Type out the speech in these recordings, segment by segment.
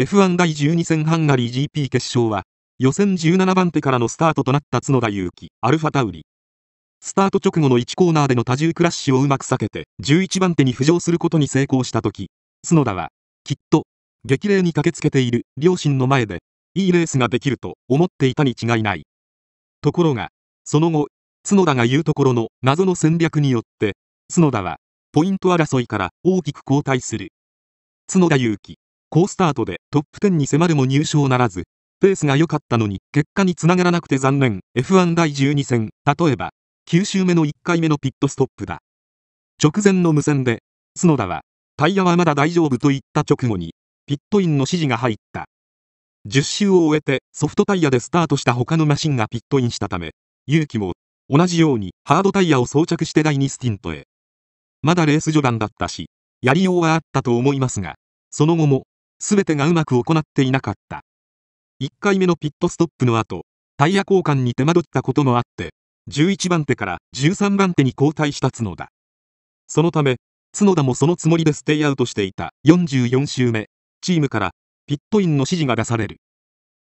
F1 第12戦ハンガリー GP 決勝は、予選17番手からのスタートとなった角田祐希、アルファタウリ。スタート直後の1コーナーでの多重クラッシュをうまく避けて、11番手に浮上することに成功したとき、角田は、きっと、激励に駆けつけている両親の前で、いいレースができると思っていたに違いない。ところが、その後、角田が言うところの謎の戦略によって、角田は、ポイント争いから大きく後退する。角田祐希、高スタートでトップ10に迫るも入賞ならず、ペースが良かったのに結果につながらなくて残念。F1 第12戦、例えば、9周目の1回目のピットストップだ。直前の無線で、角田は、タイヤはまだ大丈夫と言った直後に、ピットインの指示が入った。10周を終えてソフトタイヤでスタートした他のマシンがピットインしたため、勇気も同じようにハードタイヤを装着して第2スティントへ。まだレース序盤だったし、やりようはあったと思いますが、その後も全てがうまく行っていなかった。1回目のピットストップの後、タイヤ交換に手間取ったこともあって、11番手から13番手に交代した角田。そのため、角田もそのつもりでステイアウトしていた44周目、チームからピットインの指示が出される。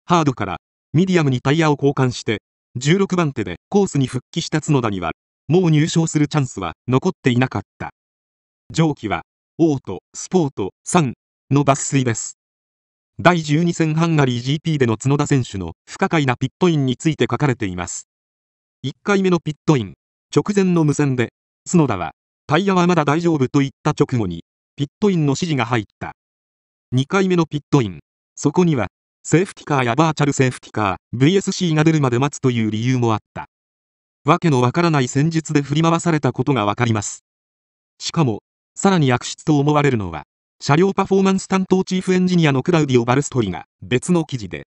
ハードからミディアムにタイヤを交換して、16番手でコースに復帰した角田には、もう入賞するチャンスは残っていなかった。上記は、オート、スポート、3、の抜粋です。第12戦ハンガリー GP での角田選手の不可解なピットインについて書かれています。1回目のピットイン、直前の無線で、角田は、タイヤはまだ大丈夫と言った直後に、ピットインの指示が入った。2回目のピットイン、そこには、セーフティカーやバーチャルセーフティカー、VSC が出るまで待つという理由もあった。わけのわからない戦術で振り回されたことがわかります。しかも、さらに悪質と思われるのは、車両パフォーマンス担当チーフエンジニアのクラウディオ・バルストリが別の記事で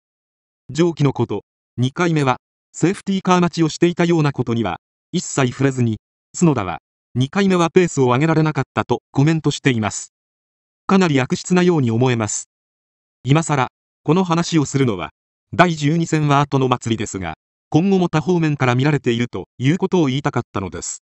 上記のこと2回目はセーフティーカー待ちをしていたようなことには一切触れずに角田は2回目はペースを上げられなかったとコメントしていますかなり悪質なように思えます今更この話をするのは第12戦は後の祭りですが今後も多方面から見られているということを言いたかったのです